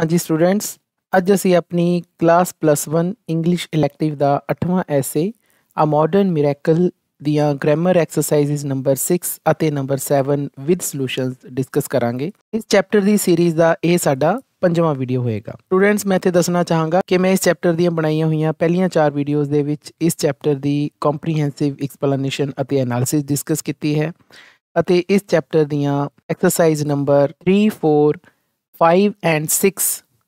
ਹਾਂਜੀ ਸਟੂਡੈਂਟਸ ਅੱਜ ਅਸੀਂ ਆਪਣੀ ਕਲਾਸ ਪਲੱਸ 1 ਇੰਗਲਿਸ਼ ਇਲੈਕਟਿਵ ਦਾ 8ਵਾਂ ਐਸੇ ਆ ਮਾਡਰਨ ਮਿਰੈਕਲ ਦੀਆਂ ਗ੍ਰਾਮਰ ਐਕਸਰਸਾਈਜ਼ ਨੰਬਰ 6 ਅਤੇ ਨੰਬਰ 7 ਵਿਦ ਸੋਲੂਸ਼ਨਸ ਡਿਸਕਸ ਕਰਾਂਗੇ ਇਸ ਚੈਪਟਰ ਦੀ ਸੀਰੀਜ਼ ਦਾ ਇਹ ਸਾਡਾ ਪੰਜਵਾਂ ਵੀਡੀਓ ਹੋਏਗਾ ਸਟੂਡੈਂਟਸ ਮੈਂ ਇੱਥੇ ਦੱਸਣਾ ਚਾਹਾਂਗਾ ਕਿ ਮੈਂ ਇਸ ਚੈਪਟਰ ਦੀਆਂ ਬਣਾਈਆਂ ਹੋਈਆਂ ਪਹਿਲੀਆਂ ਚਾਰ ਵੀਡੀਓਜ਼ ਦੇ ਵਿੱਚ ਇਸ ਚੈਪਟਰ ਦੀ ਕੰਪਰੀਹੈਂਸਿਵ ਐਕਸਪਲੇਨੇਸ਼ਨ ਅਤੇ ਐਨਾਲਿਸਿਸ ਡਿਸਕਸ ਕੀਤੀ ਹੈ ਅਤੇ ਇਸ ਚੈਪਟਰ ਦੀਆਂ exercise number 3 4 5 and 6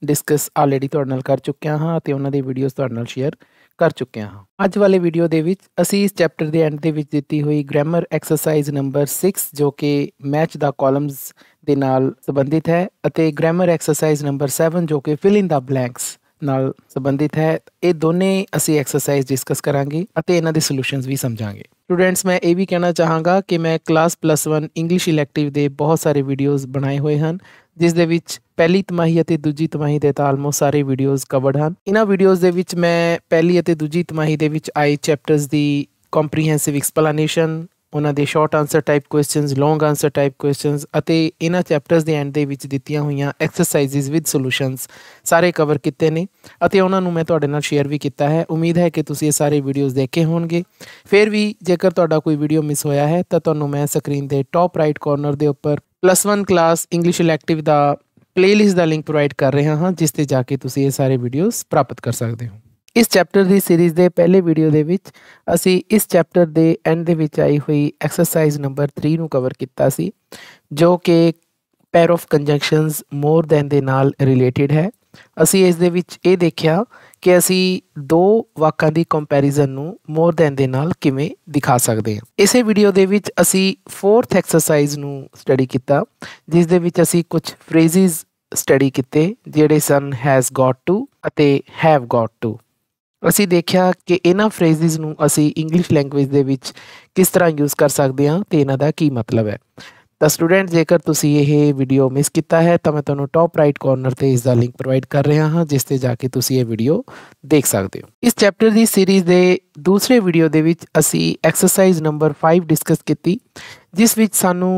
discuss already ਤੁਹਾਡੇ ਨਾਲ ਕਰ ਚੁੱਕਿਆ ਹਾਂ ਅਤੇ ਉਹਨਾਂ ਦੀ ਵੀਡੀਓਜ਼ ਤੁਹਾਡੇ ਨਾਲ ਸ਼ੇਅਰ ਕਰ ਚੁੱਕਿਆ ਹਾਂ ਅੱਜ ਵਾਲੇ ਵੀਡੀਓ ਦੇ ਵਿੱਚ ਅਸੀਂ ਇਸ ਚੈਪਟਰ ਦੇ ਐਂਡ ਦੇ ਵਿੱਚ ਦਿੱਤੀ ਹੋਈ ਗ੍ਰਾਮਰ ਐਕਸਰਸਾਈਜ਼ ਨੰਬਰ 6 ਜੋ ਕਿ ਮੈਚ ਦਾ ਕਾਲਮਸ ਦੇ ਨਾਲ ਸੰਬੰਧਿਤ ਹੈ ਅਤੇ ਗ੍ਰਾਮਰ ਐਕਸਰਸਾਈਜ਼ ਨੰਬਰ 7 ਜੋ ਕਿ ਫਿਲ ਇਨ ਦਾ ਬਲੈਂਕਸ ਨਾਲ ਸੰਬੰਧਿਤ ਹੈ ਇਹ ਦੋਨੇ ਅਸੀਂ ਐਕਸਰਸਾਈਜ਼ ਡਿਸਕਸ ਕਰਾਂਗੇ ਅਤੇ ਇਹਨਾਂ ਦੇ ਸੋਲੂਸ਼ਨਸ ਵੀ ਸਮਝਾਂਗੇ ਸਟੂਡੈਂਟਸ ਮੈਂ ਇਹ ਵੀ ਕਹਿਣਾ ਚਾਹਾਂਗਾ ਕਿ ਮੈਂ ਕਲਾਸ ਪਲੱਸ 1 ਇੰਗਲਿਸ਼ ਇਲੈਕਟਿਵ ਦੇ ਬਹੁਤ ਸਾਰੇ ਵੀਡੀਓਜ਼ ਬਣਾਏ ਹੋਏ ਹਨ ਜਿਸ ਦੇ ਵਿੱਚ ਪਹਿਲੀ ਤਿਮਾਹੀ ਅਤੇ ਦੂਜੀ ਤਿਮਾਹੀ ਦੇ ਤਾਲਮੋ ਸਾਰੇ ਵੀਡੀਓਜ਼ ਕਵਰਡ ਹਨ ਇਹਨਾਂ ਵੀਡੀਓਜ਼ ਦੇ ਵਿੱਚ ਮੈਂ ਪਹਿਲੀ ਅਤੇ ਦੂਜੀ ਤਿਮਾਹੀ ਦੇ ਵਿੱਚ ਆਏ ਚੈਪਟਰਸ ਦੀ ਕੰਪਰੀਹੈਂਸਿਵ ਐਕਸਪਲੇਨੇਸ਼ਨ ਉਹਨਾਂ ਦੇ short answer type questions long answer type questions ਅਤੇ ਇਹਨਾਂ ਚੈਪਟਰਸ ਦੇ ਐਂਡ ਦੇ ਵਿੱਚ ਦਿੱਤੀਆਂ ਹੋਈਆਂ ਐਕਸਰਸਾਈਜ਼ਸ ਵਿਦ ਸੋਲੂਸ਼ਨਸ ਸਾਰੇ ਕਵਰ ਕੀਤੇ ਨੇ ਅਤੇ ਉਹਨਾਂ ਨੂੰ ਮੈਂ ਤੁਹਾਡੇ ਨਾਲ ਸ਼ੇਅਰ ਵੀ ਕੀਤਾ ਹੈ ਉਮੀਦ ਹੈ ਕਿ ਤੁਸੀਂ ਇਹ ਸਾਰੇ ਵੀਡੀਓਜ਼ ਦੇਖੇ ਹੋਣਗੇ ਫਿਰ ਵੀ ਜੇਕਰ ਤੁਹਾਡਾ ਕੋਈ ਵੀਡੀਓ ਮਿਸ ਹੋਇਆ ਹੈ ਤਾਂ ਤੁਹਾਨੂੰ ਮੈਂ ਸਕਰੀਨ ਦੇ ਟੌਪ ਰਾਈਟ ਕਾਰਨਰ ਦੇ ਉੱਪਰ ਪਲੱਸ 1 ਕਲਾਸ ਇੰਗਲਿਸ਼ ਇਲੈਕਟਿਵ ਦਾ ਪਲੇਲਿਸਟ ਦਾ ਲਿੰਕ ਪ੍ਰੋਵਾਈਡ ਕਰ ਰਿਹਾ ਹਾਂ ਜਿਸ ਤੇ ਜਾ ਕੇ ਤੁਸੀਂ ਇਹ ਸਾਰੇ ਵੀਡੀਓਜ਼ ਪ੍ਰਾਪਤ ਕਰ ਸਕਦੇ ਹੋ ਇਸ ਚੈਪਟਰ ਦੀ ਸੀਰੀਜ਼ ਦੇ ਪਹਿਲੇ ਵੀਡੀਓ ਦੇ ਵਿੱਚ ਅਸੀਂ ਇਸ ਚੈਪਟਰ ਦੇ ਐਂਡ ਦੇ ਵਿੱਚ ਆਈ ਹੋਈ ਐਕਸਰਸਾਈਜ਼ ਨੰਬਰ 3 ਨੂੰ ਕਵਰ ਕੀਤਾ ਸੀ ਜੋ ਕਿ ਪੈਰ ਆਫ ਕੰਜੰਕਸ਼ਨਸ ਮੋਰ ਦੈਨ ਦੇ ਨਾਲ ਰਿਲੇਟਡ ਹੈ ਅਸੀਂ ਇਸ ਦੇ ਵਿੱਚ ਇਹ ਦੇਖਿਆ ਕਿ ਅਸੀਂ ਦੋ ਵਾਕਾਂ ਦੀ ਕੰਪੈਰੀਜ਼ਨ ਨੂੰ ਮੋਰ ਦੈਨ ਦੇ ਨਾਲ ਕਿਵੇਂ ਦਿਖਾ ਸਕਦੇ ਹਾਂ ਇਸੇ ਵੀਡੀਓ ਦੇ ਵਿੱਚ ਅਸੀਂ ਫੋਰਥ ਐਕਸਰਸਾਈਜ਼ ਨੂੰ ਸਟੱਡੀ ਕੀਤਾ ਜਿਸ ਦੇ ਵਿੱਚ ਅਸੀਂ ਕੁਝ ਫਰੇਜ਼ਸ ਸਟੱਡੀ ਕੀਤੇ ਜਿਹੜੇ ਸਨ ਹੈਜ਼ ਗਾਟ ਟੂ ਅਤੇ ਹੈਵ ਗਾਟ ਟੂ ਅਸੀਂ ਦੇਖਿਆ ਕਿ ਇਹਨਾਂ ਫਰੇਜ਼ਿਸ ਨੂੰ ਅਸੀਂ ਇੰਗਲਿਸ਼ ਲੈਂਗੁਏਜ ਦੇ ਵਿੱਚ ਕਿਸ ਤਰ੍ਹਾਂ ਯੂਜ਼ ਕਰ ਸਕਦੇ ਹਾਂ ਤੇ ਇਹਨਾਂ ਦਾ ਕੀ ਮਤਲਬ ਹੈ ਤਾਂ ਸਟੂਡੈਂਟ ਜੇਕਰ ਤੁਸੀਂ ਇਹ ਵੀਡੀਓ ਮਿਸ ਕੀਤਾ ਹੈ ਤਾਂ ਮੈਂ ਤੁਹਾਨੂੰ ਟੌਪ ਰਾਈਟ ਕਾਰਨਰ ਤੇ ਇਸ ਦਾ ਲਿੰਕ ਪ੍ਰੋਵਾਈਡ ਕਰ ਰਿਹਾ ਹਾਂ ਜਿਸ ਤੇ ਜਾ ਕੇ ਤੁਸੀਂ ਇਹ ਵੀਡੀਓ ਦੇਖ ਸਕਦੇ ਹੋ ਇਸ ਚੈਪਟਰ ਦੀ ਸੀਰੀਜ਼ ਦੇ ਦੂਸਰੇ ਵੀਡੀਓ ਦੇ ਵਿੱਚ ਅਸੀਂ ਐਕਸਰਸਾਈਜ਼ ਨੰਬਰ 5 ਡਿਸਕਸ ਕੀਤੀ ਜਿਸ ਵਿੱਚ ਸਾਨੂੰ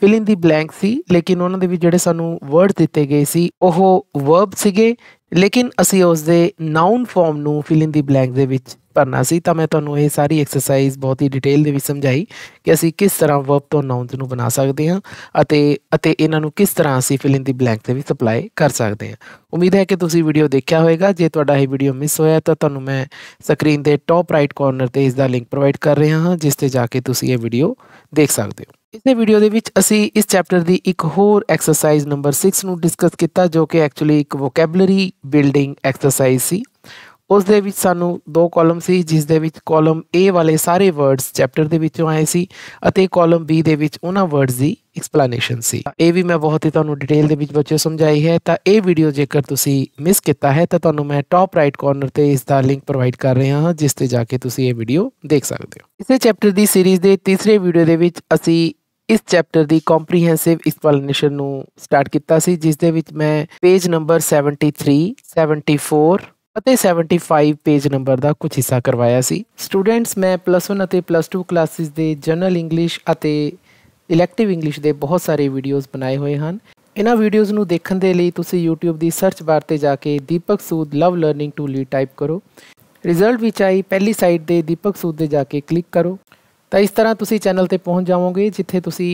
ਫਿਲ ਇਨ ਦੀ ਬਲੈਂਕ ਸੀ ਲੇਕਿਨ ਉਹਨਾਂ ਦੇ ਵਿੱਚ ਜਿਹੜੇ ਸਾਨੂੰ ਵਰਡ ਦਿੱਤੇ ਗਏ ਸੀ ਉਹ ਵਰਬ ਸੀਗੇ ਲੇਕਿਨ ਅਸੀਂ ਉਸ ਦੇ ਨਾਉਨ ਫਾਰਮ ਨੂੰ ਫਿਲ ਇਨ ਦੀ ਬਲੈਂਕ ਦੇ ਵਿੱਚ ਭਰਨਾ ਸੀ ਤਾਂ ਮੈਂ ਤੁਹਾਨੂੰ ਇਹ ਸਾਰੀ ਐਕਸਰਸਾਈਜ਼ ਬਹੁਤ ਹੀ ਡਿਟੇਲ ਦੇ ਵਿੱਚ ਸਮਝਾਈ ਕਿ ਅਸੀਂ ਕਿਸ ਤਰ੍ਹਾਂ ਵਰਬ ਤੋਂ ਨਾਉਂਸ ਨੂੰ ਬਣਾ ਸਕਦੇ ਹਾਂ ਅਤੇ ਅਤੇ ਇਹਨਾਂ ਨੂੰ ਕਿਸ ਤਰ੍ਹਾਂ ਅਸੀਂ ਫਿਲ ਇਨ ਦੀ ਬਲੈਂਕ ਦੇ ਵਿੱਚ ਸਪਲਾਈ ਕਰ ਸਕਦੇ ਹਾਂ ਉਮੀਦ ਹੈ ਕਿ ਤੁਸੀਂ ਵੀਡੀਓ ਦੇਖਿਆ ਹੋਵੇਗਾ ਜੇ ਤੁਹਾਡਾ ਇਹ ਵੀਡੀਓ ਮਿਸ ਹੋਇਆ ਤਾਂ ਤੁਹਾਨੂੰ ਮੈਂ ਸਕਰੀਨ ਦੇ ਟੌਪ ਰਾਈਟ ਕਾਰਨਰ ਤੇ ਇਸ ਦਾ ਲਿੰਕ ਪ੍ਰੋਵਾਈਡ ਕਰ ਰਿਹਾ ਹਾਂ ਜਿਸ ਤੇ ਜਾ ਕੇ ਤੁਸੀਂ ਇਹ ਵੀਡੀਓ ਦੇਖ ਸਕਦੇ ਹੋ ਇਸਨੇ ਵੀਡੀਓ ਦੇ ਵਿੱਚ ਅਸੀਂ ਇਸ ਚੈਪਟਰ ਦੀ ਇੱਕ ਹੋਰ ਐਕਸਰਸਾਈਜ਼ ਨੰਬਰ 6 ਨੂੰ ਡਿਸਕਸ ਕੀਤਾ ਜੋ ਕਿ ਐਕਚੁਅਲੀ ਇੱਕ ਵੋਕੈਬਲਰੀ ਬਿਲਡਿੰਗ ਐਕਸਰਸਾਈਜ਼ ਸੀ ਉਸ ਦੇ ਵਿੱਚ ਸਾਨੂੰ ਦੋ ਕਾਲਮ ਸੀ ਜਿਸ ਦੇ ਵਿੱਚ ਕਾਲਮ A ਵਾਲੇ ਸਾਰੇ ਵਰਡਸ ਚੈਪਟਰ ਦੇ ਵਿੱਚੋਂ ਆਏ ਸੀ ਅਤੇ ਕਾਲਮ B ਦੇ ਵਿੱਚ ਉਹਨਾਂ ਵਰਡਸ ਦੀ ਐਕਸਪਲੇਨੇਸ਼ਨ ਸੀ ਇਹ ਵੀ ਮੈਂ ਬਹੁਤ ਹੀ ਤੁਹਾਨੂੰ ਡਿਟੇਲ ਦੇ ਵਿੱਚ ਬੱਚਿਓ ਸਮਝਾਈ ਹੈ ਤਾਂ ਇਹ ਵੀਡੀਓ ਜੇਕਰ ਤੁਸੀਂ ਮਿਸ ਕੀਤਾ ਹੈ ਤਾਂ ਤੁਹਾਨੂੰ ਮੈਂ ਟਾਪ ਰਾਈਟ ਕਾਰਨਰ ਤੇ ਇਸ ਦਾ ਲਿੰਕ ਪ੍ਰੋਵਾਈਡ ਕਰ ਰਿਹਾ ਹਾਂ ਜਿਸ ਤੇ ਜਾ ਕੇ ਤੁਸੀਂ ਇਹ ਵੀਡੀਓ ਦੇਖ ਸਕਦੇ ਹੋ ਇਸੇ ਚੈਪਟਰ ਦੀ ਸੀਰੀਜ਼ ਦੇ ਤੀਸਰੇ ਵੀਡੀਓ ਦੇ ਵਿੱਚ ਅਸੀਂ ਇਸ ਚੈਪਟਰ ਦੀ ਕੰਪਰੀਹੈਂਸਿਵ ਐਕਸਪਲੇਨੇਸ਼ਨ ਨੂੰ ਸਟਾਰਟ ਕੀਤਾ ਸੀ ਜਿਸ ਦੇ ਵਿੱਚ ਮੈਂ ਪੇਜ ਨੰਬਰ 73 74 ਅਤੇ 75 ਪੇਜ ਨੰਬਰ ਦਾ ਕੁਝ ਹਿੱਸਾ ਕਰਵਾਇਆ ਸੀ ਸਟੂਡੈਂਟਸ ਮੈਂ +1 ਅਤੇ +2 ਕਲਾਸਿਸ ਦੇ ਜਨਰਲ ਇੰਗਲਿਸ਼ ਅਤੇ ਇਲੈਕਟਿਵ ਇੰਗਲਿਸ਼ ਦੇ ਬਹੁਤ ਸਾਰੇ ਵੀਡੀਓਜ਼ ਬਣਾਏ ਹੋਏ ਹਨ ਇਹਨਾਂ ਵੀਡੀਓਜ਼ ਨੂੰ ਦੇਖਣ ਦੇ ਲਈ ਤੁਸੀਂ YouTube ਦੀ ਸਰਚ ਬਾਰ ਤੇ ਜਾ ਕੇ Deepak Sood love learning to lead type ਕਰੋ ਰਿਜ਼ਲਟ ਵਿੱਚ ਆਈ ਪਹਿਲੀ ਸਾਈਟ ਦੇ ਦੀਪਕ ਸੂਦ ਦੇ ਜਾ ਕੇ ਕਲਿੱਕ ਕਰੋ ਤਾਂ ਇਸ ਤਰ੍ਹਾਂ ਤੁਸੀਂ ਚੈਨਲ ਤੇ ਪਹੁੰਚ ਜਾਵੋਗੇ ਜਿੱਥੇ ਤੁਸੀਂ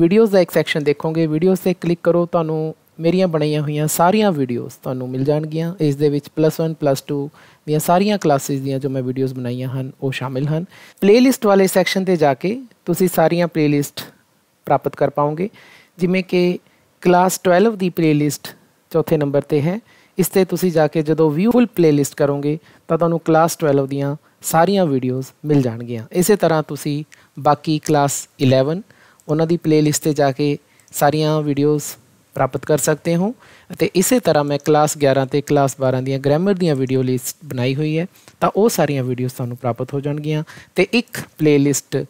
ਵੀਡੀਓਜ਼ ਦਾ ਇੱਕ ਸੈਕਸ਼ਨ ਦੇਖੋਗੇ ਵੀਡੀਓਜ਼ ਤੇ ਕਲਿੱਕ ਕਰੋ ਤੁਹਾਨੂੰ ਮੇਰੀਆਂ ਬਣਾਈਆਂ ਹੋਈਆਂ ਸਾਰੀਆਂ ਵੀਡੀਓਜ਼ ਤੁਹਾਨੂੰ ਮਿਲ ਜਾਣਗੀਆਂ ਇਸ ਦੇ ਵਿੱਚ +1 +2 ਦੀਆਂ ਸਾਰੀਆਂ ਕਲਾਸਿਸ ਦੀਆਂ ਜੋ ਮੈਂ ਵੀਡੀਓਜ਼ ਬਣਾਈਆਂ ਹਨ ਉਹ ਸ਼ਾਮਿਲ ਹਨ ਪਲੇਲਿਸਟ ਵਾਲੇ ਸੈਕਸ਼ਨ ਤੇ ਜਾ ਕੇ ਤੁਸੀਂ ਸਾਰੀਆਂ ਪਲੇਲਿਸਟ ਪ੍ਰਾਪਤ ਕਰ ਪਾਓਗੇ ਜਿਵੇਂ ਕਿ ਕਲਾਸ 12 ਦੀ ਪਲੇਲਿਸਟ ਚੌਥੇ ਨੰਬਰ ਤੇ ਹੈ ਇਸ ਤੇ ਤੁਸੀਂ ਜਾ ਕੇ ਜਦੋਂ ਵਿਊ ਫੁੱਲ ਪਲੇਲਿਸਟ ਕਰੋਗੇ ਤਾਂ ਤੁਹਾਨੂੰ ਕਲਾਸ 12 ਦੀਆਂ ਸਾਰੀਆਂ ਵੀਡੀਓਜ਼ ਮਿਲ ਜਾਣਗੀਆਂ ਇਸੇ ਤਰ੍ਹਾਂ ਤੁਸੀਂ ਬਾਕੀ ਕਲਾਸ 11 ਉਹਨਾਂ ਦੀ ਪਲੇਲਿਸਟ ਤੇ ਜਾ ਕੇ ਸਾਰੀਆਂ ਵੀਡੀਓਜ਼ ਪ੍ਰਾਪਤ ਕਰ ਸਕਦੇ ਹੋ ਅਤੇ ਇਸੇ ਤਰ੍ਹਾਂ ਮੈਂ ਕਲਾਸ 11 ਤੇ ਕਲਾਸ 12 ਦੀਆਂ ਗ੍ਰਾਮਰ ਦੀਆਂ ਵੀਡੀਓ ਲਿਸਟ ਬਣਾਈ ਹੋਈ ਹੈ ਤਾਂ ਉਹ ਸਾਰੀਆਂ ਵੀਡੀਓਜ਼ ਤੁਹਾਨੂੰ ਪ੍ਰਾਪਤ ਹੋ ਜਾਣਗੀਆਂ ਤੇ ਇੱਕ ਪਲੇਲਿਸਟ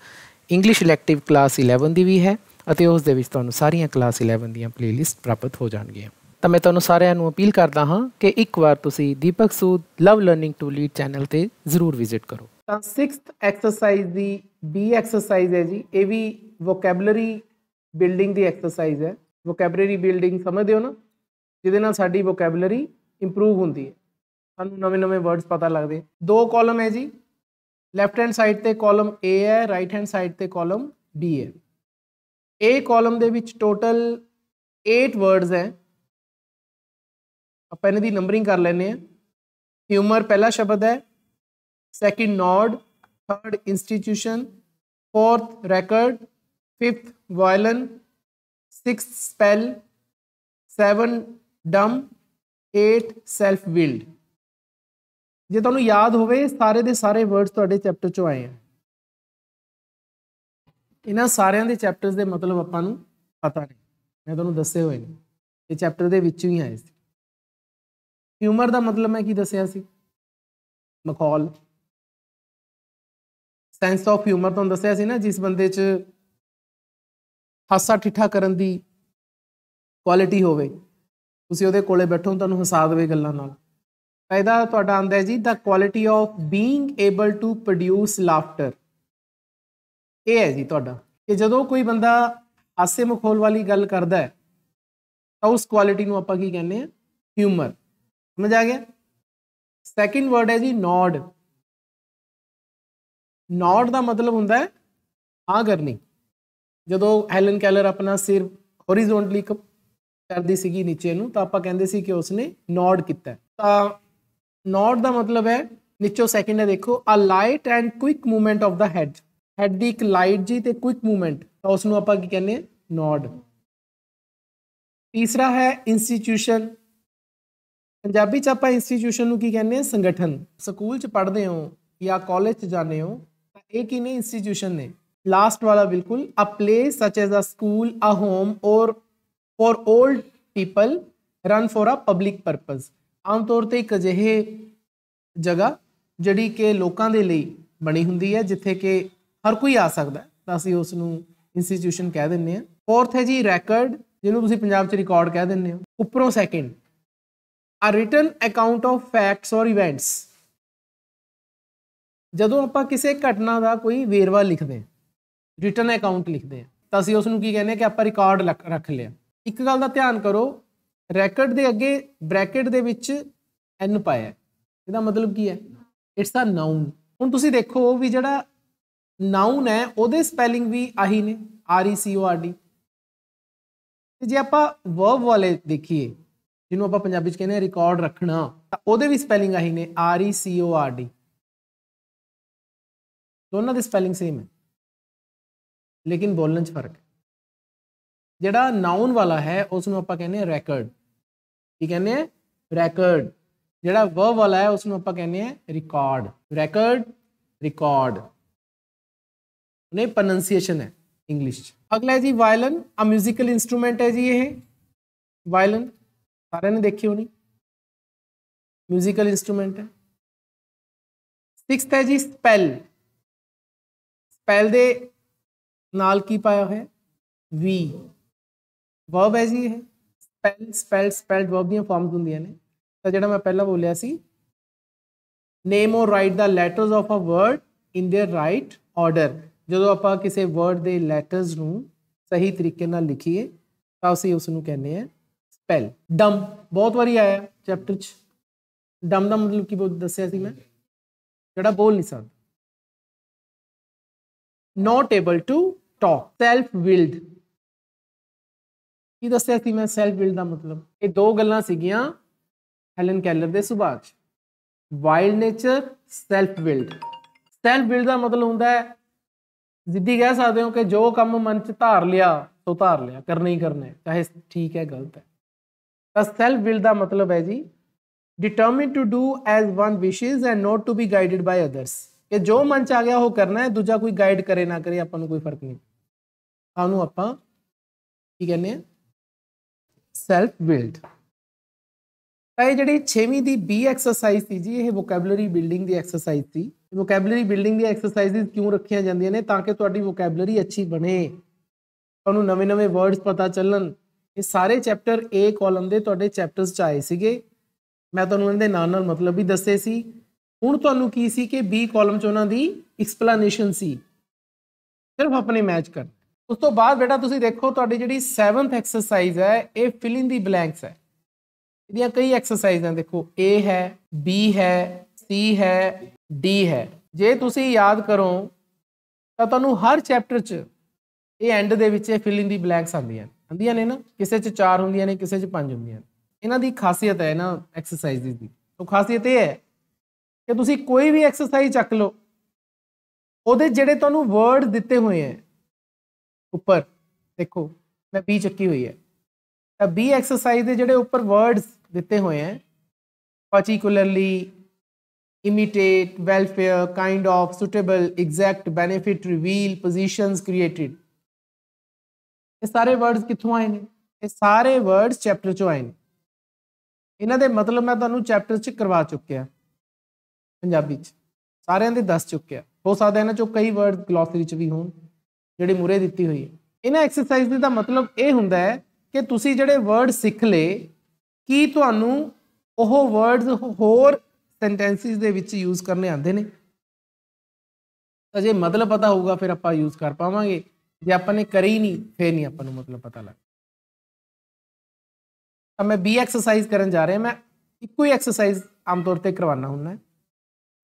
ਇੰਗਲਿਸ਼ ਇਲੈਕਟਿਵ ਕਲਾਸ 11 ਦੀ ਵੀ ਹੈ ਅਤੇ ਉਸ ਦੇ ਵਿੱਚ ਤੁਹਾਨੂੰ ਸਾਰੀਆਂ ਕਲਾਸ 11 ਦੀਆਂ ਪਲੇਲਿਸਟ ਪ੍ਰਾਪਤ ਹੋ ਜਾਣਗੀਆਂ ਤਾਂ ਮੈਂ ਤੁਹਾਨੂੰ ਸਾਰਿਆਂ ਨੂੰ ਅਪੀਲ ਕਰਦਾ ਹਾਂ ਕਿ ਇੱਕ ਵਾਰ ਤੁਸੀਂ Deepak Sood love learning to lead channel ਤੇ ਜ਼ਰੂਰ ਵਿਜ਼ਿਟ ਕਰੋ ਤਾਂ 6th ਐਕਸਰਸਾਈਜ਼ ਦੀ ਬੀ ਐਕਸਰਸਾਈਜ਼ ਹੈ ਜੀ ਇਹ ਵੀ ਵੋਕੈਬਲਰੀ ਬਿਲਡਿੰਗ ਦੀ ਐਕਸਰਸਾਈਜ਼ ਹੈ ਵੋਕੈਬਲਰੀ ਬਿਲਡਿੰਗ ਸਮਝਦੇ ਹੋ ਨਾ ਜਿਹਦੇ ਨਾਲ ਸਾਡੀ ਵੋਕੈਬਲਰੀ ਇੰਪਰੂਵ ਹੁੰਦੀ ਹੈ ਸਾਨੂੰ ਨਵੇਂ-ਨਵੇਂ ਵਰਡਸ ਪਤਾ ਲੱਗਦੇ ਦੋ ਕਾਲਮ ਹੈ ਜੀ ਲੈਫਟ ਹੈਂਡ ਸਾਈਡ ਤੇ ਕਾਲਮ A ਹੈ ਰਾਈਟ ਹੈਂਡ ਸਾਈਡ ਤੇ ਕਾਲਮ B ਹੈ A ਕਾਲਮ ਦੇ ਵਿੱਚ ਟੋਟਲ 8 ਵਰਡਸ ਹੈ ਆਪਾਂ ਇਹਨਾਂ ਦੀ ਨੰਬਰਿੰਗ ਕਰ ਲੈਨੇ ਆ ਹਿਊਮਰ ਪਹਿਲਾ ਸ਼ਬਦ ਹੈ second nod third institution fourth record fifth violin sixth spell seven ਡਮ 8 ਸੈਲਫ ਬਿਲਡ ਜੇ ਤੁਹਾਨੂੰ ਯਾਦ ਹੋਵੇ ਸਾਰੇ ਦੇ ਸਾਰੇ ਵਰਡਸ ਤੁਹਾਡੇ ਚੈਪਟਰ ਚੋਂ ਆਏ ਆ ਇਹਨਾਂ ਸਾਰਿਆਂ ਦੇ ਚੈਪਟਰਸ ਦੇ ਮਤਲਬ ਆਪਾਂ ਨੂੰ ਪਤਾ ਨਹੀਂ ਮੈਂ ਤੁਹਾਨੂੰ ਦੱਸੇ ਹੋਏ ਨੇ ਇਹ ਚੈਪਟਰ ਦੇ ਵਿੱਚ ਹੀ ਆਏ ਸੀ ਹਿਊਮਰ ਦਾ ਮਤਲਬ ਮੈਂ ਕੀ ਦੱਸਿਆ ਸੀ ਮਖੌਲ ਸੈਂਸ ਆਫ ਹਿਊਮਰ ਤੁਹਾਨੂੰ ਦੱਸਿਆ ਸੀ ਨਾ ਜਿਸ ਬੰਦੇ 'ਚ ਹਾਸਾ ਠਿੱਠਾ ਕਰਨ ਦੀ ਕੁਆਲਿਟੀ ਹੋਵੇ ਤੁਸੀਂ ਉਹਦੇ ਕੋਲੇ ਬੈਠੋ ਤੁਹਾਨੂੰ ਹਸਾ ਦੇਵੇ ਗੱਲਾਂ ਨਾਲ ਤਾਂ ਇਹਦਾ ਤੁਹਾਡਾ ਆਂਦਾ ਹੈ ਜੀ ਦਾ quality of being able to produce laughter ਇਹ ਹੈ ਜੀ ਤੁਹਾਡਾ ਕਿ ਜਦੋਂ ਕੋਈ ਬੰਦਾ ਹਾਸੇ ਮਖੌਲ ਵਾਲੀ ਗੱਲ ਕਰਦਾ ਹੈ ਤਾਂ ਉਸ ਕੁਆਲਿਟੀ ਨੂੰ ਆਪਾਂ ਕੀ ਕਹਿੰਦੇ ਆ ਹਿਊਮਰ ਸਮਝ ਆ ਗਿਆ ਸੈਕਿੰਡ ਵਰਡ ਹੈ ਜੀ ਨੋਡ ਨੋਡ ਦਾ ਮਤਲਬ ਹੁੰਦਾ ਹੈ ਹਾਂ ਕਰਨੀ ਜਦੋਂ ਹੈਲਨ ਕੈਲਰ ਆਪਣਾ ਸਿਰ ਹੋਰੀਜ਼ੋਨਟਲੀ ਕਰਦੀ ਸੀਗੀ ਨੀਚੇ ਨੂੰ ਤਾਂ ਆਪਾਂ ਕਹਿੰਦੇ ਸੀ ਕਿ ਉਸਨੇ ਨੋਡ ਕੀਤਾ ਤਾਂ ਨੋਡ ਦਾ ਮਤਲਬ ਹੈ ਨੀਚੋ ਸੈਕਿੰਡ ਹੈ ਦੇਖੋ a light and quick movement of the head head ਦੀ ਇੱਕ ਲਾਈਟ ਜੀ ਤੇ ਕੁਇਕ ਮੂਵਮੈਂਟ ਤਾਂ ਉਸ ਨੂੰ ਆਪਾਂ ਕੀ ਕਹਿੰਦੇ ਆ ਨੋਡ ਤੀਸਰਾ ਹੈ ਇੰਸਟੀਟਿਊਸ਼ਨ ਪੰਜਾਬੀ ਚ ਆਪਾਂ ਇੰਸਟੀਟਿਊਸ਼ਨ ਨੂੰ ਕੀ ਕਹਿੰਦੇ ਆ ਸੰਗਠਨ ਸਕੂਲ ਚ ਪੜ੍ਹਦੇ ਹੋ ਜਾਂ ਕਾਲਜ ਚ ਜਾਂਦੇ ਹੋ ਤਾਂ ਇਹ ਕੀ ਨੇ ਇੰਸਟੀਟਿਊਸ਼ਨ ਨੇ ਲਾਸਟ ਵਾਲਾ ਬਿਲਕੁਲ a place such as a school a home or for old people run for a public purpose ਆਮ ਤੌਰ ਤੇ ਇੱਕ ਅਜਿਹੇ ਜਗ੍ਹਾ ਜਿਹੜੀ ਕਿ ਲੋਕਾਂ ਦੇ ਲਈ ਬਣੀ ਹੁੰਦੀ ਹੈ ਜਿੱਥੇ ਕਿ ਹਰ ਕੋਈ ਆ ਸਕਦਾ ਤਾਂ ਅਸੀਂ ਉਸ ਨੂੰ ਇੰਸਟੀਟਿਊਸ਼ਨ ਕਹਿ ਦਿੰਦੇ ਆ ਫੋਰਥ ਹੈ ਜੀ ਰੈਕੋਰਡ ਜਿਹਨੂੰ ਤੁਸੀਂ ਪੰਜਾਬ 'ਚ ਰਿਕਾਰਡ ਕਹਿ ਦਿੰਦੇ ਹੋ ਉੱਪਰੋਂ second a written account of facts or events ਜਦੋਂ ਆਪਾਂ ਕਿਸੇ ਘਟਨਾ ਦਾ ਕੋਈ ਵੇਰਵਾ ਲਿਖਦੇ ਹਾਂ ਰਿਟਨ ਅਕਾਊਂਟ ਲਿਖਦੇ ਹਾਂ ਤਾਂ ਅਸੀਂ ਉਸ ਨੂੰ ਕੀ ਕਹਿੰਦੇ ਕਿ ਆਪਾਂ ਰਿਕਾਰਡ ਰੱਖ ਲਿਆ ਇੱਕ ਗੱਲ ਦਾ ਧਿਆਨ ਕਰੋ ਰੈਕਡ ਦੇ ਅੱਗੇ ਬ੍ਰੈਕਟ ਦੇ ਵਿੱਚ ਐਨ ਪਾਇਆ ਇਹਦਾ ਮਤਲਬ ਕੀ ਹੈ ਇਟਸ ਅ ਨਾਉਨ ਹੁਣ ਤੁਸੀਂ ਦੇਖੋ ਵੀ ਜਿਹੜਾ ਨਾਉਨ ਹੈ ਉਹਦੇ ਸਪੈਲਿੰਗ ਵੀ ਆਹੀ ਨੇ R E C O R D ਜੇ ਆਪਾਂ ਵਰਬ ਵਾਲੇ ਦੇਖੀਏ ਜਿਹਨੂੰ ਆਪਾਂ ਪੰਜਾਬੀ ਚ ਕਹਿੰਦੇ ਆ ਰਿਕਾਰਡ ਰੱਖਣਾ ਤਾਂ ਉਹਦੇ ਵੀ ਸਪੈਲਿੰਗ ਆਹੀ ਨੇ R E C O R D ਦੋਨਾਂ ਦੀ ਸਪੈਲਿੰਗ ਸੇਮ ਹੈ ਲੇਕਿਨ ਬੋਲਣ 'ਚ ਫਰਕ ਜਿਹੜਾ ਨਾਉਨ ਵਾਲਾ ਹੈ ਉਸ ਨੂੰ ਆਪਾਂ ਕਹਿੰਦੇ ਆ ਰੈਕਰਡ ਕੀ ਕਹਿੰਦੇ ਆ ਰੈਕੋਰਡ ਜਿਹੜਾ ਵਰਬ ਵਾਲਾ ਹੈ ਉਸ ਨੂੰ ਆਪਾਂ ਕਹਿੰਦੇ ਆ ਰਿਕਾਰਡ ਰੈਕੋਰਡ ਰਿਕਾਰਡ ਨੇ ਪ੍ਰੋਨੰਸੀਏਸ਼ਨ ਹੈ ਇੰਗਲਿਸ਼ ਚ ਅਗਲਾ ਜੀ ਵਾਇਲਨ ਅ 뮤지컬 ਇਨਸਟਰੂਮੈਂਟ ਹੈ ਜੀ ਇਹ ਵਾਇਲਨ ਸਾਰਿਆਂ ਨੇ ਦੇਖੀ ਹੋਣੀ 뮤지컬 ਇਨਸਟਰੂਮੈਂਟ ਹੈ 6th ਹੈ ਜੀ ਸਪੈਲ ਸਪੈਲ ਦੇ ਨਾਲ ਕੀ ਪਾਇਆ ਹੋਇਆ ਵੀ ਵਰਬ ਹੈ ਜੀ ਇਹ ਸਪੈਲ ਸਪੈਲ ਸਪੈਲਡ ਵਰਬ ਦੀਆਂ ਫਾਰਮਸ ਹੁੰਦੀਆਂ ਨੇ ਤਾਂ ਜਿਹੜਾ ਮੈਂ ਪਹਿਲਾਂ ਬੋਲਿਆ ਸੀ name or write the letters of a word in their right order ਜਦੋਂ ਆਪਾਂ ਕਿਸੇ ਵਰਡ ਦੇ ਲੈਟਰਸ ਨੂੰ ਸਹੀ ਤਰੀਕੇ ਨਾਲ ਲਿਖੀਏ ਤਾਂ ਅਸੀਂ ਉਸ ਨੂੰ ਕਹਿੰਦੇ ਆ स्पेल डम बहुत बारी आया चैप्टर च डम का मतलब की बहुत दस मैं जरा बोल नहीं सकता not able to talk self willed की दसिया से मैं सैल्फ विल्ड का मतलब ये दो गल् हैलन कैलर के सुभाग च wild nature self willed self willed का मतलब होंगे जिदी कह सकते हो कि जो कम मन चार लिया तो धार लिया करना ही करना है चाहे ठीक है गलत है ਤਾਂ ਸੈਲਫ ਵਿਲ ਦਾ ਮਤਲਬ ਹੈ ਜੀ determine to do as one wishes and not to be guided by others ਕਿ ਜੋ ਮਨ ਚ ਆ ਗਿਆ ਉਹ ਕਰਨਾ ਹੈ ਦੂਜਾ ਕੋਈ ਗਾਈਡ ਕਰੇ ਨਾ ਕਰੇ ਆਪਾਂ ਨੂੰ ਕੋਈ ਫਰਕ ਨਹੀਂ ਸਾਨੂੰ ਆਪਾਂ ਕੀ ਕਹਿੰਦੇ ਆ ਸੈਲਫ ਬਿਲਡ ਤਾਂ ਇਹ ਜਿਹੜੀ 6ਵੀਂ ਦੀ ਬੀ ਐਕਸਰਸਾਈਜ਼ ਸੀ ਜੀ ਇਹ ਵੋਕੈਬਲਰੀ ਬਿਲਡਿੰਗ ਦੀ ਐਕਸਰਸਾਈਜ਼ ਸੀ ਵੋਕੈਬਲਰੀ ਬਿਲਡਿੰਗ ਦੀ ਐਕਸਰਸਾਈਜ਼ ਕਿਉਂ ਰੱਖੀਆਂ ਜਾਂਦੀਆਂ ਨੇ ਤਾਂ ਕਿ ਤੁਹਾਡੀ ਵੋਕੈਬਲਰੀ ਅੱਛੀ ਬਣੇ ਤੁਹਾਨੂੰ ਨਵੇਂ-ਨਵੇਂ ਵਰਡਸ ਪਤਾ ਚੱਲਣ ਇਹ ਸਾਰੇ ਚੈਪਟਰ A ਕਾਲਮ ਦੇ ਤੁਹਾਡੇ ਚੈਪਟਰਸ ਚ ਆਏ ਸੀਗੇ ਮੈਂ ਤੁਹਾਨੂੰ ਇਹਨਾਂ ਦੇ ਨਾਲ ਨਾਲ ਮਤਲਬ ਵੀ ਦੱਸੇ ਸੀ ਹੁਣ ਤੁਹਾਨੂੰ ਕੀ ਸੀ ਕਿ B ਕਾਲਮ ਚ ਉਹਨਾਂ ਦੀ ਐਕਸਪਲੇਨੇਸ਼ਨ ਸੀ ਸਿਰਫ ਆਪਣੇ ਮੈਚ ਕਰ ਉਸ ਤੋਂ ਬਾਅਦ ਬੇਟਾ ਤੁਸੀਂ ਦੇਖੋ ਤੁਹਾਡੀ ਜਿਹੜੀ 7th ਐਕਸਰਸਾਈਜ਼ ਹੈ ਇਹ ਫਿਲ ਇਨ ਦੀ ਬਲੈਂਕਸ ਹੈ ਇਹਦੀਆਂ ਕਈ ਐਕਸਰਸਾਈਜ਼ ਹਨ ਦੇਖੋ A ਹੈ B ਹੈ C ਹੈ D ਹੈ ਜੇ ਤੁਸੀਂ ਯਾਦ ਕਰੋ ਤਾਂ ਤੁਹਾਨੂੰ ਹਰ ਚੈਪਟਰ 'ਚ ਇਹ ਐਂਡ ਦੇ ਵਿੱਚ ਇਹ ਫਿਲ ਇਨ ਦੀ ਬਲੈਂਕਸ ਆਉਂਦੀਆਂ ਨੇ ਹੁੰਦੀਆਂ ਨੇ ਨਾ ਕਿਸੇ 'ਚ 4 ਹੁੰਦੀਆਂ ਨੇ ਕਿਸੇ 'ਚ 5 ਹੁੰਦੀਆਂ ਨੇ ਇਹਨਾਂ ਦੀ ਖਾਸੀਅਤ ਹੈ ਨਾ ਐਕਸਰਸਾਈਜ਼ ਦੀ ਤੋਂ ਖਾਸੀਅਤ ਇਹ ਹੈ ਕਿ ਤੁਸੀਂ ਕੋਈ ਵੀ ਐਕਸਰਸਾਈਜ਼ ਚੱਕ ਲਓ ਉਹਦੇ ਜਿਹੜੇ ਤੁਹਾਨੂੰ ਵਰਡ ਦਿੱਤੇ ਹੋਏ ਆ ਉੱਪਰ ਦੇਖੋ ਮੈਂ ਬੀ ਚੱਕੀ ਹੋਈ ਹੈ ਤਾਂ ਬੀ ਐਕਸਰਸਾਈਜ਼ ਦੇ ਜਿਹੜੇ ਉੱਪਰ ਵਰਡਸ ਦਿੱਤੇ ਹੋਏ ਆ particularly imitate welfare kind of suitable exact benefit reveal positions created ਇਹ ਸਾਰੇ ਵਰਡਸ ਕਿੱਥੋਂ ਆਏ ਨੇ ਇਹ ਸਾਰੇ ਵਰਡਸ ਚੈਪਟਰ 'ਚੋਂ ਆਏ ਨੇ ਇਹਨਾਂ ਦੇ ਮਤਲਬ ਮੈਂ ਤੁਹਾਨੂੰ ਚੈਪਟਰ 'ਚ ਕਰਵਾ ਚੁੱਕਿਆ ਪੰਜਾਬੀ 'ਚ ਸਾਰਿਆਂ ਦੇ ਦੱਸ ਚੁੱਕਿਆ ਹੋ ਸਕਦਾ ਇਹਨਾਂ 'ਚੋਂ ਕਈ ਵਰਡ ਗਲੋਸਰੀ 'ਚ ਵੀ ਹੋਣ ਜਿਹੜੇ ਮੂਰੇ ਦਿੱਤੀ ਹੋਈ ਹੈ ਇਹਨਾਂ ਐਕਸਰਸਾਈਜ਼ ਦਾ ਮਤਲਬ ਇਹ ਹੁੰਦਾ ਹੈ ਕਿ ਤੁਸੀਂ ਜਿਹੜੇ ਵਰਡ ਸਿੱਖ ਲੇ ਕੀ ਤੁਹਾਨੂੰ ਉਹ ਵਰਡਸ ਹੋਰ ਸੈਂਟੈਂਸਿਸ ਦੇ ਵਿੱਚ ਯੂਜ਼ ਕਰਨੇ ਆਉਂਦੇ ਨੇ ਅਜੇ ਮਤਲਬ ਪਤਾ ਹੋਊਗਾ ਫਿਰ ਆਪਾਂ ਯੂਜ਼ ਕਰ ਪਾਵਾਂਗੇ ਜੇ ਆਪਾਂ ਨੇ ਕਰੀ ਨਹੀਂ ਫੇਰ ਨਹੀਂ ਆਪਾਂ ਨੂੰ ਮਤਲਬ ਪਤਾ ਲੱਗ ਤਾਂ ਮੈਂ ਬੀ ਐਕਸਰਸਾਈਜ਼ ਕਰਨ ਜਾ ਰਿਹਾ ਮੈਂ ਇੱਕੋ ਹੀ ਐਕਸਰਸਾਈਜ਼ ਆਮ ਤੌਰ ਤੇ ਕਰਵਾਉਣਾ ਹੁੰਦਾ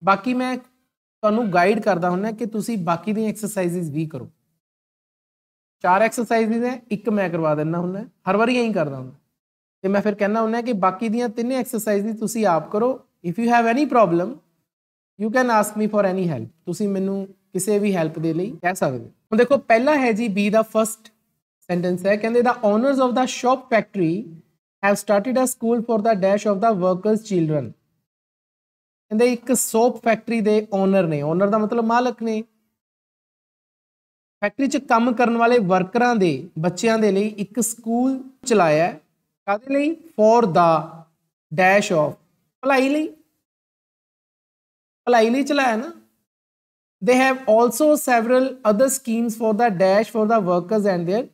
ਬਾਕੀ ਮੈਂ ਤੁਹਾਨੂੰ ਗਾਈਡ ਕਰਦਾ ਹੁੰਦਾ ਕਿ ਤੁਸੀਂ ਬਾਕੀ ਦੀਆਂ ਐਕਸਰਸਾਈਜ਼ਸ ਵੀ ਕਰੋ ਚਾਰ ਐਕਸਰਸਾਈਜ਼ ਨੇ ਇੱਕ ਮੈਂ ਕਰਵਾ ਦਿੰਦਾ ਹੁੰਦਾ ਹਰ ਵਾਰੀ ਐਂ ਕਰਦਾ ਹੁੰਦਾ ਤੇ ਮੈਂ ਫਿਰ ਕਹਿੰਦਾ ਹੁੰਦਾ ਕਿ ਬਾਕੀ ਦੀਆਂ ਤਿੰਨੇ ਐਕਸਰਸਾਈਜ਼ ਤੁਸੀਂ ਆਪ ਕਰੋ if you have any problem you can ask me for any help ਤੁਸੀਂ ਮੈਨੂੰ ਕਿਸੇ ਵੀ ਹੈਲਪ ਦੇ ਲਈ ਕਹਿ ਸਕਦੇ ਹੁਣ ਦੇਖੋ ਪਹਿਲਾ ਹੈ ਜੀ ਬੀ ਦਾ ਫਰਸਟ ਸੈਂਟੈਂਸ ਹੈ ਕਹਿੰਦੇ the owners of the shop factory have started a school for the dash of the workers children ਕਹਿੰਦੇ ਇੱਕ ਸੋਪ ਫੈਕਟਰੀ ਦੇ ਓਨਰ ਨੇ ਓਨਰ ਦਾ ਮਤਲਬ ਮਾਲਕ ਨੇ ਫੈਕਟਰੀ 'ਚ ਕੰਮ ਕਰਨ ਵਾਲੇ ਵਰਕਰਾਂ ਦੇ ਬੱਚਿਆਂ ਦੇ ਲਈ ਇੱਕ ਸਕੂਲ ਚਲਾਇਆ ਕਾਦੇ ਲਈ ਫॉर ਦਾ ਡੈਸ਼ ਆਫ ਭਲਾਈ ਲਈ ਭਲਾਈ ਲਈ ਚਲਾਇਆ ਨਾ They have also several other schemes for the dash for the workers and their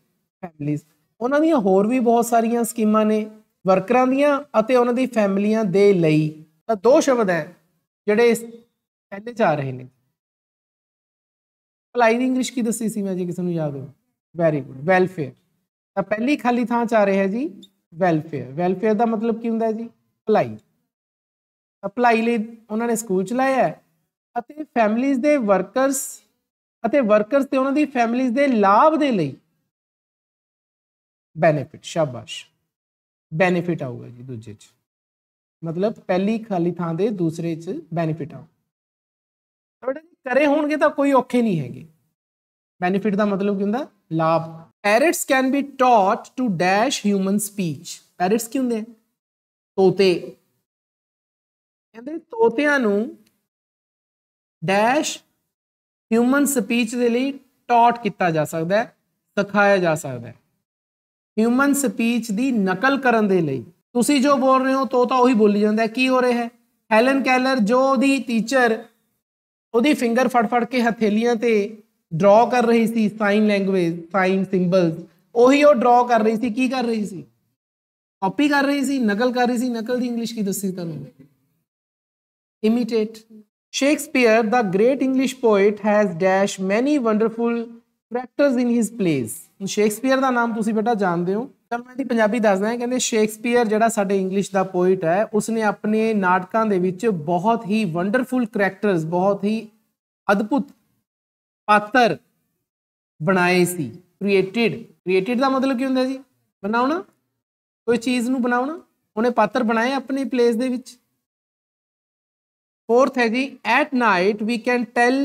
families. ਉਹਨਾਂ ਦੀਆਂ ਹੋਰ ਵੀ ਬਹੁਤ ਸਾਰੀਆਂ ਸਕੀਮਾਂ ਨੇ ਵਰਕਰਾਂ ਦੀਆਂ ਅਤੇ ਉਹਨਾਂ ਦੀ ਫੈਮਲੀਆਂ ਦੇ ਲਈ ਤਾਂ ਦੋ ਸ਼ਬਦ ਹੈ ਜਿਹੜੇ ਇਸ ਪਹਿਲੇ ਚ ਆ ਰਹੇ ਨੇ ਭਲਾਈ ਦੀ ਇੰਗਲਿਸ਼ ਕੀ ਦੱਸੀ ਸੀ ਮੈਂ ਜੀ ਕਿਸੇ ਨੂੰ ਯਾਦ ਹੋ ਵੈਰੀ ਗੁੱਡ ਵੈਲਫੇਅਰ ਤਾਂ ਪਹਿਲੀ ਖਾਲੀ ਥਾਂ ਚ ਆ ਰਿਹਾ ਜੀ ਵੈਲਫੇਅਰ ਵੈਲਫੇਅਰ ਦਾ ਮਤਲਬ ਕੀ ਹੁੰਦਾ ਹੈ ਜੀ ਭਲਾਈ ਭਲਾਈ ਲਈ ਉਹਨਾਂ ਨੇ ਸਕੂਲ ਚ ਲਾਇਆ ਅਤੇ ਫੈਮਿਲੀਆਂ ਦੇ ਵਰਕਰਸ ਅਤੇ ਵਰਕਰਸ ਤੇ ਉਹਨਾਂ ਦੀ ਫੈਮਿਲੀਆਂ ਦੇ ਲਾਭ ਦੇ ਲਈ ਬੈਨੀਫਿਟ ਸ਼ਾਬਾਸ਼ ਬੈਨੀਫਿਟ ਆਊਗਾ ਜੀ ਦੂਜੇ 'ਚ ਮਤਲਬ ਪਹਿਲੀ ਖਾਲੀ ਥਾਂ ਦੇ ਦੂਸਰੇ 'ਚ ਬੈਨੀਫਿਟ ਆਉ। ਬੇਟਾ ਜੀ ਕਰੇ ਹੋਣਗੇ ਤਾਂ ਕੋਈ ਔਖੇ ਨਹੀਂ ਹੈਗੇ ਬੈਨੀਫਿਟ ਦਾ ਮਤਲਬ ਕੀ ਹੁੰਦਾ ਲਾਭ parrots can be taught to dash human speech parrots ਕੀ ਹੁੰਦੇ ਆ ਤੋਤੇ ਕਹਿੰਦੇ ਤੋਤਿਆਂ ਨੂੰ ਡੈਸ਼ ਹਿਊਮਨ ਸਪੀਚ ਦੇ ਲਈ ਟੌਟ ਕੀਤਾ ਜਾ ਸਕਦਾ ਹੈ ਸਿਖਾਇਆ ਜਾ ਸਕਦਾ ਹੈ ਹਿਊਮਨ ਸਪੀਚ ਦੀ ਨਕਲ ਕਰਨ ਦੇ ਲਈ ਤੁਸੀਂ ਜੋ ਬੋਲ ਰਹੇ ਹੋ ਤੋਤਾ ਉਹੀ ਬੋਲੀ ਜਾਂਦਾ ਕੀ ਹੋ ਰਿਹਾ ਹੈ ਹੈਲਨ ਕੈਲਰ ਜੋ ਉਹਦੀ ਟੀਚਰ ਉਹਦੀ ਫਿੰਗਰ ਫੜ ਫੜ ਕੇ ਹਥੇਲੀਆਂ ਤੇ ਡਰਾ ਕਰ ਰਹੀ ਸੀ ਸਾਈਨ ਲੈਂਗੁਏਜ ਸਾਈਨ ਸਿੰਬਲਸ ਉਹੀ ਉਹ ਡਰਾ ਕਰ ਰਹੀ ਸੀ ਕੀ ਕਰ ਰਹੀ ਸੀ ਕਾਪੀ ਕਰ ਰਹੀ ਸੀ ਨਕਲ ਕਰ ਰਹੀ ਸੀ ਨਕਲ ਦੀ ਇੰਗਲਿਸ਼ ਕੀ ਦੱਸੀ ਤੁਹਾਨੂੰ imitate Shakespeare, the great English poet, has dash many wonderful characters in his plays. Shakespeare ਦਾ ਨਾਮ ਤੁਸੀਂ ਬੇਟਾ ਜਾਣਦੇ ਹੋ ਤਾਂ ਮੈਂ ਦੀ ਪੰਜਾਬੀ ਦੱਸਦਾ ਹਾਂ ਕਹਿੰਦੇ ਸ਼ੇਕਸਪੀਅਰ ਜਿਹੜਾ ਸਾਡੇ ਇੰਗਲਿਸ਼ ਦਾ ਪੋਇਟ ਹੈ ਉਸਨੇ ਆਪਣੇ ਨਾਟਕਾਂ ਦੇ ਵਿੱਚ ਬਹੁਤ ਹੀ ਵੰਡਰਫੁਲ ਕੈਰੈਕਟਰਸ ਬਹੁਤ ਹੀ ਅਦਭੁਤ ਪਾਤਰ ਬਣਾਏ ਸੀ ਕ੍ਰੀਏਟਿਡ ਕ੍ਰੀਏਟਿਡ ਦਾ ਮਤਲਬ ਕੀ ਹੁੰਦਾ ਜੀ ਬਣਾਉਣਾ ਕੋਈ ਚੀਜ਼ ਨੂੰ ਬਣਾਉਣਾ ਉਹਨੇ ਪਾਤਰ ਬਣਾਏ ਆਪਣੇ ਪਲੇਸ ਦੇ ਵਿੱਚ ਫੋਰਥ ਹੈ ਜੀ at night we can tell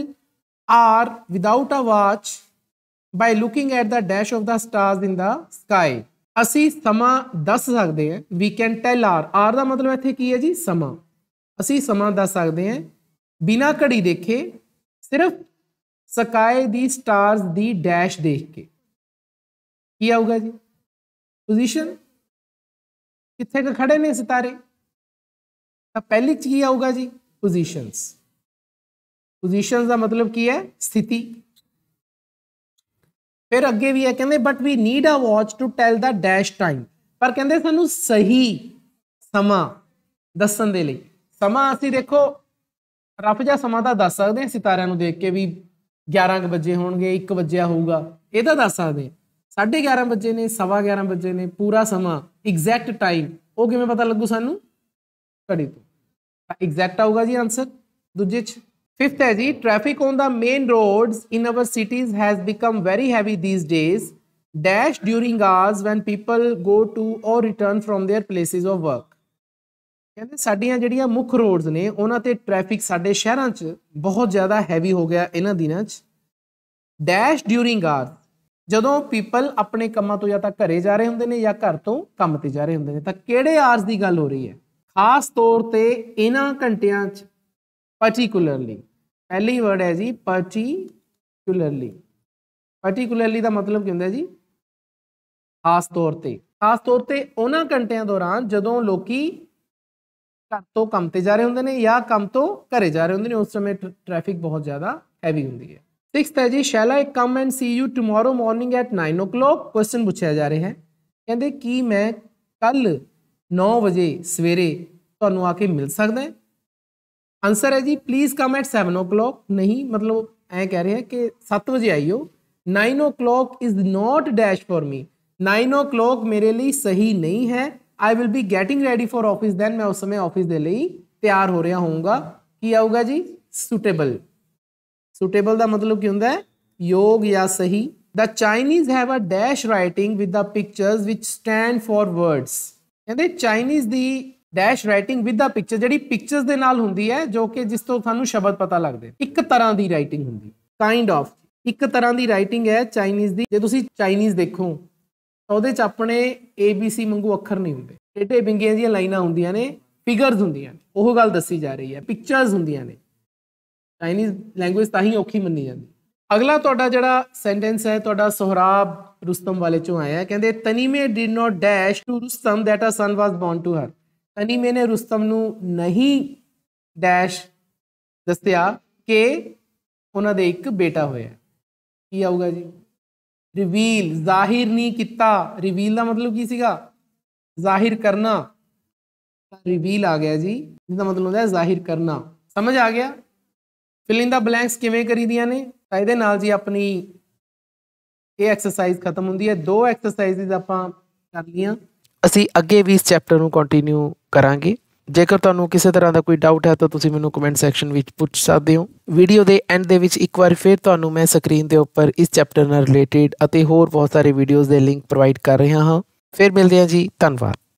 hour without a watch by looking at the dash of the stars in the sky ਅਸੀਂ ਸਮਾਂ ਦੱਸ ਸਕਦੇ ਹਾਂ we can tell hour hour ਦਾ ਮਤਲਬ ਇੱਥੇ ਕੀ ਹੈ ਜੀ ਸਮਾਂ ਅਸੀਂ ਸਮਾਂ ਦੱਸ ਸਕਦੇ ਹਾਂ ਬਿਨਾ ਘੜੀ ਦੇਖੇ ਸਿਰਫ ਸਕਾਈ ਦੀ ਸਟਾਰਸ ਦੀ ਡੈਸ਼ ਦੇਖ ਕੇ ਕੀ ਆਊਗਾ ਜੀ ਪੋਜੀਸ਼ਨ ਕਿੱਥੇ ਖੜੇ ਨੇ ਸਿਤਾਰੇ ਤਾਂ ਪਹਿਲੀ ਚੀਜ਼ ਕੀ ਆਊਗਾ ਜੀ ਪੋਜੀਸ਼ਨਸ ਪੋਜੀਸ਼ਨਸ ਦਾ ਮਤਲਬ ਕੀ ਹੈ ਸਥਿਤੀ ਫਿਰ ਅੱਗੇ ਵੀ ਹੈ ਕਹਿੰਦੇ but we need a watch to tell the dash time ਪਰ ਕਹਿੰਦੇ ਸਾਨੂੰ ਸਹੀ ਸਮਾਂ ਦੱਸਣ ਦੇ ਲਈ ਸਮਾਂ ਅਸੀਂ ਦੇਖੋ ਰਫ ਜਾਂ ਸਮਾਂ ਤਾਂ ਦੱਸ ਸਕਦੇ ਹਾਂ ਸਿਤਾਰਿਆਂ ਨੂੰ ਦੇਖ ਕੇ ਵੀ 11 ਵਜੇ ਹੋਣਗੇ 1 ਵਜੇ ਹੋਊਗਾ ਇਹ ਤਾਂ ਦੱਸ ਸਕਦੇ ਹਾਂ 11:30 ਵਜੇ ਨੇ 11:30 ਵਜੇ ਨੇ ਪੂਰਾ ਸਮਾਂ ਐਗਜ਼ੈਕਟ ਟਾਈਮ ਉਹ ਕਿਵੇਂ ਪਤਾ ਲੱਗੂ ਸਾਨੂੰ ਘੜੀ ਤੋਂ ਐਗਜ਼ੈਕਟ ਆਊਗਾ ਜੀ ਆਨਸਰ ਦੂਜੇ ਚ ਫਿਫਥ ਹੈ ਜੀ traffic on the main roads in our cities has become very heavy these days dash during hours when people go to or return from their places of work ਕਹਿੰਦੇ ਸਾਡੀਆਂ ਜਿਹੜੀਆਂ ਮੁੱਖ ਰੋਡਸ ਨੇ ਉਹਨਾਂ ਤੇ ਟ੍ਰੈਫਿਕ ਸਾਡੇ ਸ਼ਹਿਰਾਂ 'ਚ ਬਹੁਤ ਜ਼ਿਆਦਾ ਹੈਵੀ ਹੋ ਗਿਆ ਇਹਨਾਂ ਦਿਨਾਂ 'ਚ ਡੈਸ਼ ਡਿਊਰਿੰਗ ਆਰਸ ਜਦੋਂ ਪੀਪਲ ਆਪਣੇ ਕੰਮਾਂ ਤੋਂ ਜਾਂ ਤਾਂ ਘਰੇ ਜਾ ਰਹੇ ਹੁੰਦੇ ਨੇ ਜਾਂ ਘਰ ਤੋਂ ਕੰਮ ਤੇ ਜਾ ਰਹੇ ਹੁੰਦੇ ਨੇ ਤਾਂ ਕਿਹੜੇ ਆਰਸ ਦੀ ਗੱਲ ਹੋ ਰਹੀ ਹੈ ਖਾਸ ਤੌਰ ਤੇ ਇਹਨਾਂ ਘੰਟਿਆਂ 'ਚ ਪਾਰਟਿਕੂਲਰਲੀ ਪਹਿਲੀ ਵਰਡ ਹੈ ਜੀ ਪਾਰਟਿਕੂਲਰਲੀ ਪਾਰਟਿਕੂਲਰਲੀ ਦਾ ਮਤਲਬ ਕੀ ਹੁੰਦਾ ਜੀ ਖਾਸ ਤੌਰ ਤੇ ਖਾਸ ਤੌਰ ਤੇ ਉਹਨਾਂ ਘੰਟਿਆਂ ਦੌਰਾਨ ਜਦੋਂ ਲੋਕੀ ਘਰ ਤੋਂ ਕੰਮ ਤੇ ਜਾ ਰਹੇ ਹੁੰਦੇ ਨੇ ਜਾਂ ਕੰਮ ਤੋਂ ਘਰੇ ਜਾ ਰਹੇ ਹੁੰਦੇ ਨੇ ਉਸ ਸਮੇਂ ਟ੍ਰੈਫਿਕ ਬਹੁਤ ਜ਼ਿਆਦਾ ਹੈਵੀ ਹੁੰਦੀ ਹੈ 6th ਹੈ ਜੀ shall I come and see you tomorrow morning at 9:00 question ਪੁੱਛਿਆ ਜਾ ਰਿਹਾ ਹੈ ਕਹਿੰਦੇ ਕੀ ਮੈਂ ਕੱਲ नौ बजे सवेरे थानू तो आके मिल सकते हैं आंसर है जी please come at seven o'clock नहीं मतलब ए कह रहे हैं कि सत्त बजे आइयो nine o'clock is not dash for me nine o'clock मेरे लिए सही नहीं है I will be getting ready for office then मैं उस समय ऑफिस के लिए तैयार हो रहा होऊंगा कि आऊगा जी सुटेबल सुटेबल का मतलब क्यों है योग या सही the Chinese have a dash writing with the pictures which stand for words ਕਹਿੰਦੇ ਚਾਈਨੀਜ਼ ਦੀ dash writing with the picture ਜਿਹੜੀ ਪਿਕਚਰਸ ਦੇ ਨਾਲ ਹੁੰਦੀ ਹੈ ਜੋ ਕਿ ਜਿਸ ਤੋਂ ਸਾਨੂੰ ਸ਼ਬਦ ਪਤਾ ਲੱਗਦੇ ਇੱਕ ਤਰ੍ਹਾਂ ਦੀ ਰਾਈਟਿੰਗ ਹੁੰਦੀ ਕਾਈਂਡ ਆਫ ਇੱਕ ਤਰ੍ਹਾਂ ਦੀ ਰਾਈਟਿੰਗ ਹੈ ਚਾਈਨੀਜ਼ ਦੀ ਜੇ ਤੁਸੀਂ ਚਾਈਨੀਜ਼ ਦੇਖੋ ਤਾਂ ਉਹਦੇ ਚ ਆਪਣੇ ABC ਵਾਂਗੂ ਅੱਖਰ ਨਹੀਂ ਹੁੰਦੇ ਏਡੇ ਬਿੰਗੀਆਂ ਦੀਆਂ ਲਾਈਨਾਂ ਹੁੰਦੀਆਂ ਨੇ ਫਿਗਰਸ ਹੁੰਦੀਆਂ ਨੇ ਉਹ ਗੱਲ ਦੱਸੀ ਜਾ ਰਹੀ ਹੈ ਪਿਕਚਰਸ ਹੁੰਦੀਆਂ ਨੇ ਚਾਈਨੀਜ਼ ਲੈਂਗੁਏਜ ਤਾਂ ਹੀ ਔਖੀ ਮੰਨੀ ਜਾਂਦੀ ਅਗਲਾ ਤੁਹਾਡਾ ਜਿਹੜਾ ਸੈਂਟੈਂਸ ਹੈ ਤੁਹਾਡਾ ਸੋਹਰਾਬ ਰੁਸਤਮ ਵਾਲੇ ਚੋਂ ਆਇਆ ਕਹਿੰਦੇ Tahmineh did not dash to Rustam that a son was born to her Tahmineh ਨੇ ਰੁਸਤਮ ਨੂੰ ਨਹੀਂ ਡੈਸ਼ ਦੱਸਿਆ ਕਿ ਉਹਨਾਂ ਦੇ ਇੱਕ ਬੇਟਾ ਹੋਇਆ ਕੀ ਆਊਗਾ ਜੀ ਰਿਵੀਲ ਜ਼ਾਹਿਰ ਨਹੀਂ ਕੀਤਾ ਰਿਵੀਲ ਦਾ ਮਤਲਬ ਕੀ ਸੀਗਾ ਜ਼ਾਹਿਰ ਕਰਨਾ ਰਿਵੀਲ ਆ ਗਿਆ ਜੀ ਇਹਦਾ ਮਤਲਬ ਹੁੰਦਾ ਹੈ ਜ਼ਾਹਿਰ ਕਰਨਾ ਸਮਝ ਆ ਗਿਆ ਫਿਲਿੰਗ ਦਾ ਬਲੈਂਕਸ ਕਿਵੇਂ ਕਰੀਦੀਆਂ ਨੇ ਤਾਂ ਇਹਦੇ ਨਾਲ ਜੀ ਆਪਣੀ ਇਹ ਐਕਸਰਸਾਈਜ਼ ਖਤਮ ਹੁੰਦੀ ਹੈ ਦੋ ਐਕਸਰਸਾਈਜ਼ਸ ਆਪਾਂ ਕਰ ਲੀਆਂ ਅਸੀਂ ਅੱਗੇ ਵੀ ਇਸ ਚੈਪਟਰ ਨੂੰ ਕੰਟੀਨਿਊ ਕਰਾਂਗੇ ਜੇਕਰ ਤੁਹਾਨੂੰ ਕਿਸੇ ਤਰ੍ਹਾਂ ਦਾ ਕੋਈ ਡਾਊਟ ਹੈ ਤਾਂ ਤੁਸੀਂ ਮੈਨੂੰ ਕਮੈਂਟ ਸੈਕਸ਼ਨ ਵਿੱਚ ਪੁੱਛ ਸਕਦੇ ਹੋ ਵੀਡੀਓ ਦੇ ਐਂਡ ਦੇ ਵਿੱਚ ਇੱਕ ਵਾਰ ਫਿਰ ਤੁਹਾਨੂੰ ਮੈਂ ਸਕਰੀਨ ਦੇ ਉੱਪਰ ਇਸ ਚੈਪਟਰ ਨਾਲ ਰਿਲੇਟਡ ਅਤੇ ਹੋਰ ਬਹੁਤ ਸਾਰੇ ਵੀਡੀਓਜ਼ ਦੇ ਲਿੰਕ ਪ੍ਰੋਵਾਈਡ ਕਰ ਰਿਹਾ ਹਾਂ ਫਿਰ ਮਿਲਦੇ ਹਾਂ ਜੀ ਧੰਨਵਾਦ